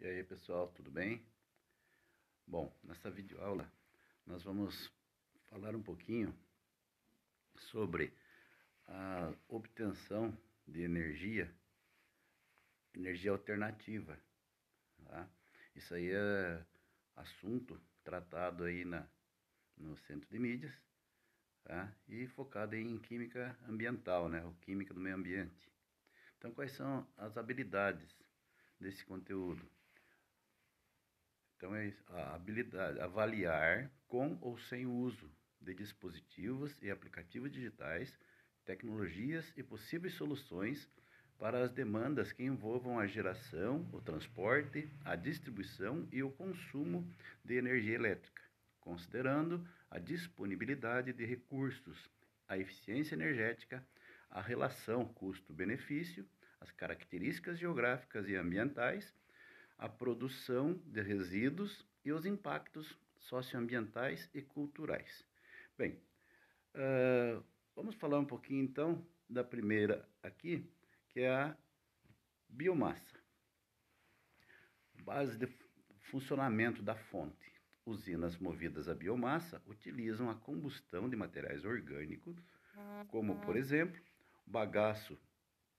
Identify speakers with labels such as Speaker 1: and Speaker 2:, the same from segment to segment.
Speaker 1: E aí pessoal, tudo bem? Bom, nessa videoaula nós vamos falar um pouquinho sobre a obtenção de energia, energia alternativa. Tá? Isso aí é assunto tratado aí na, no centro de mídias tá? e focado em química ambiental, né? ou química do meio ambiente. Então, quais são as habilidades desse conteúdo? Então é isso, a habilidade, avaliar com ou sem o uso de dispositivos e aplicativos digitais, tecnologias e possíveis soluções para as demandas que envolvam a geração, o transporte, a distribuição e o consumo de energia elétrica, considerando a disponibilidade de recursos, a eficiência energética, a relação custo-benefício, as características geográficas e ambientais a produção de resíduos e os impactos socioambientais e culturais. Bem, uh, vamos falar um pouquinho então da primeira aqui, que é a biomassa, base de funcionamento da fonte. Usinas movidas a biomassa utilizam a combustão de materiais orgânicos, como, por exemplo, bagaço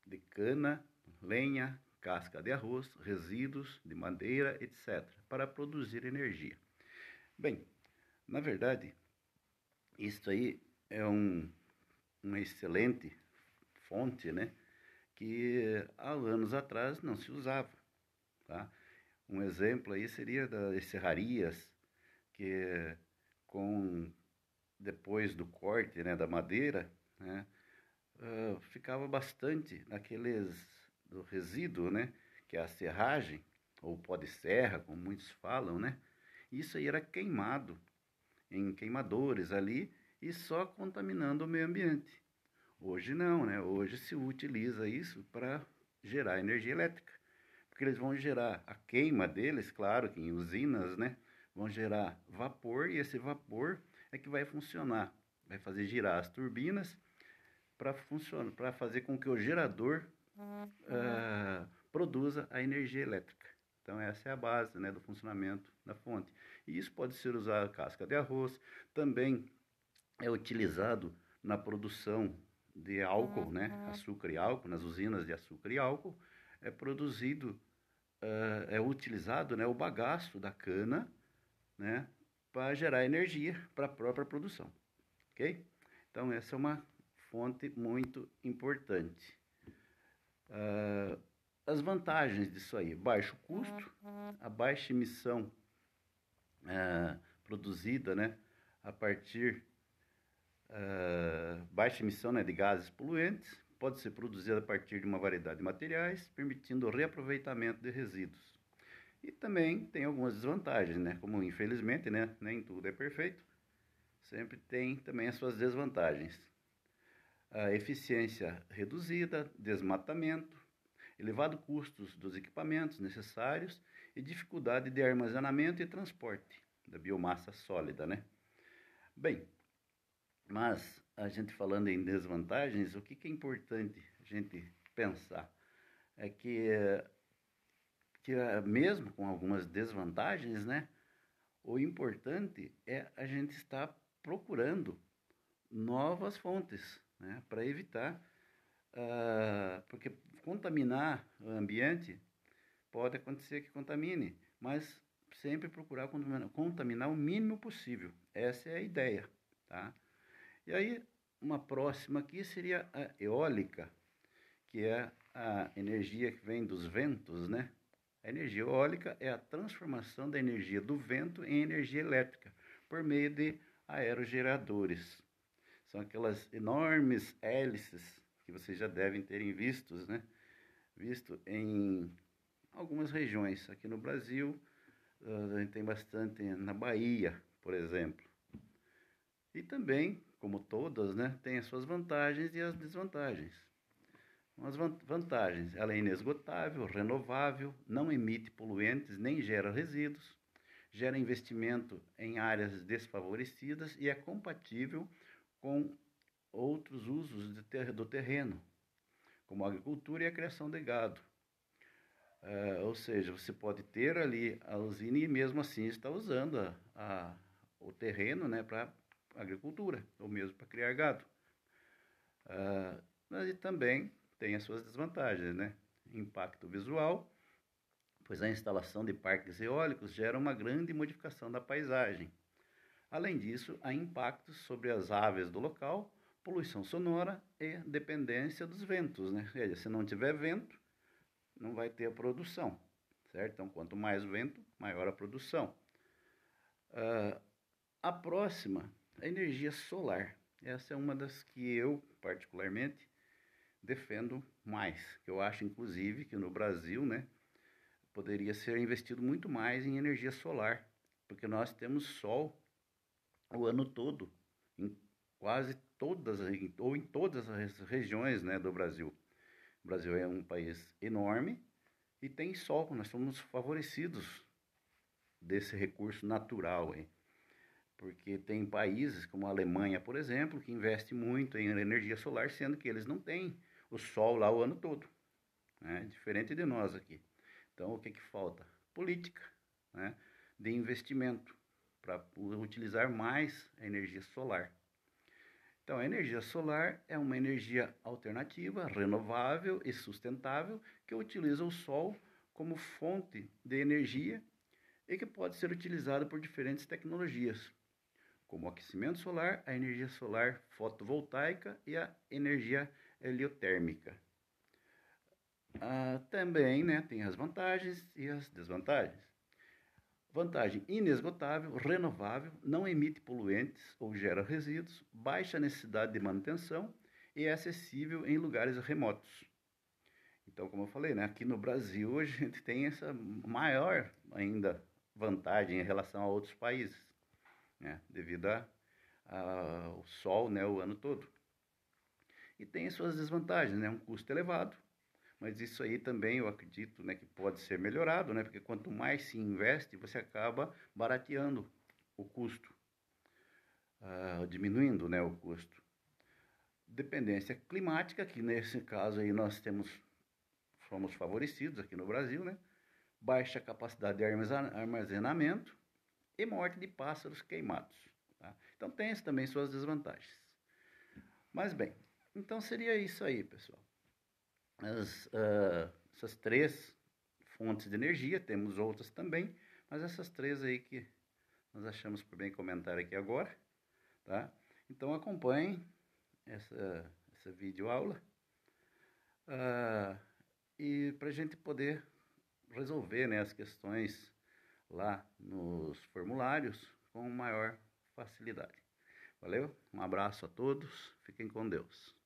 Speaker 1: de cana, lenha, casca de arroz, resíduos de madeira, etc., para produzir energia. Bem, na verdade, isso aí é um, uma excelente fonte, né? Que há anos atrás não se usava, tá? Um exemplo aí seria das serrarias, que com depois do corte né, da madeira, né, uh, ficava bastante naqueles do resíduo, né? Que é a serragem, ou pó de serra, como muitos falam, né? Isso aí era queimado em queimadores ali e só contaminando o meio ambiente. Hoje não, né? Hoje se utiliza isso para gerar energia elétrica. Porque eles vão gerar a queima deles, claro que em usinas, né? Vão gerar vapor e esse vapor é que vai funcionar, vai fazer girar as turbinas para funcionar, para fazer com que o gerador uh, produza a energia elétrica. Então essa é a base né, do funcionamento da fonte. E isso pode ser usado a casca de arroz, também é utilizado na produção de álcool, uhum. né, açúcar e álcool, nas usinas de açúcar e álcool, é produzido, uh, é utilizado né, o bagaço da cana né, para gerar energia para a própria produção. Ok? Então essa é uma fonte muito importante. Uh, as vantagens disso aí: baixo custo, a baixa emissão uh, produzida né, a partir. Uh, baixa emissão né, de gases poluentes pode ser produzida a partir de uma variedade de materiais, permitindo o reaproveitamento de resíduos. E também tem algumas desvantagens, né? Como infelizmente, né, nem tudo é perfeito. Sempre tem também as suas desvantagens a eficiência reduzida, desmatamento, elevado custos dos equipamentos necessários e dificuldade de armazenamento e transporte da biomassa sólida, né? Bem, mas a gente falando em desvantagens, o que, que é importante a gente pensar é que, que eh, mesmo com algumas desvantagens, né, o importante é a gente estar procurando novas fontes, né, para evitar, uh, porque contaminar o ambiente pode acontecer que contamine, mas sempre procurar contaminar, o mínimo possível. Essa é a ideia, tá? E aí uma próxima aqui seria a eólica, que é a energia que vem dos ventos, né? A energia eólica é a transformação da energia do vento em energia elétrica por meio de aerogeradores. São aquelas enormes hélices que vocês já devem terem vistos, né? visto em algumas regiões. Aqui no Brasil, a gente tem bastante na Bahia, por exemplo. E também, como todas, né, tem as suas vantagens e as desvantagens. As vantagens: ela é inesgotável, renovável, não emite poluentes nem gera resíduos, gera investimento em áreas desfavorecidas e é compatível com outros usos ter, do terreno, como a agricultura e a criação de gado. Uh, ou seja, você pode ter ali a usina e mesmo assim está usando a, a, o terreno né, para agricultura, ou mesmo para criar gado. Uh, eh, mas também tem as suas desvantagens, né? Impacto visual, pois a instalação de parques eólicos gera uma grande modificação da paisagem. Além disso, há impactos sobre as aves do local, poluição sonora e dependência dos ventos, né? Ou seja, se não tiver vento, não vai ter a produção, certo? Então, quanto mais vento, maior a produção. Uh, a próxima, a energia solar. Essa é uma das que eu, particularmente, defendo mais. eu acho, inclusive, que no Brasil, né, poderia ser investido muito mais em energia solar, porque nós temos sol o ano todo, em quase todas, ou em todas as regiões né, do Brasil. O Brasil é um país enorme e tem sol, nós somos favorecidos desse recurso natural. Hein? Porque tem países como a Alemanha, por exemplo, que investe muito em energia solar, sendo que eles não têm o sol lá o ano todo. Né? Diferente de nós aqui. Então, o que, que falta? Política né? de investimento para utilizar mais a energia solar. Então, a energia solar é uma energia alternativa, renovável e sustentável que utiliza o sol como fonte de energia e que pode ser utilizada por diferentes tecnologias, como o aquecimento solar, a energia solar fotovoltaica e a energia heliotérmica. Ah, também né, tem as vantagens e as desvantagens. Vantagem inesgotável, renovável, não emite poluentes ou gera resíduos, baixa necessidade de manutenção e é acessível em lugares remotos. Então, como eu falei, né, aqui no Brasil a gente tem essa maior ainda vantagem em relação a outros países, né, devido ao sol né, o ano todo. E tem suas desvantagens, né, um custo elevado, mas isso aí também eu acredito né, que pode ser melhorado, né, porque quanto mais se investe, você acaba barateando o custo, uh, diminuindo né, o custo. Dependência climática, que nesse caso aí nós temos, fomos favorecidos aqui no Brasil, né? baixa capacidade de armazenamento e morte de pássaros queimados. Tá? Então tem também suas desvantagens. Mas bem, então seria isso aí, pessoal as, uh, essas três fontes de energia, temos outras também, mas essas três aí que nós achamos por bem comentar aqui agora, tá? Então acompanhem essa, essa videoaula uh, e para a gente poder resolver né, as questões lá nos formulários com maior facilidade. Valeu? Um abraço a todos, fiquem com Deus.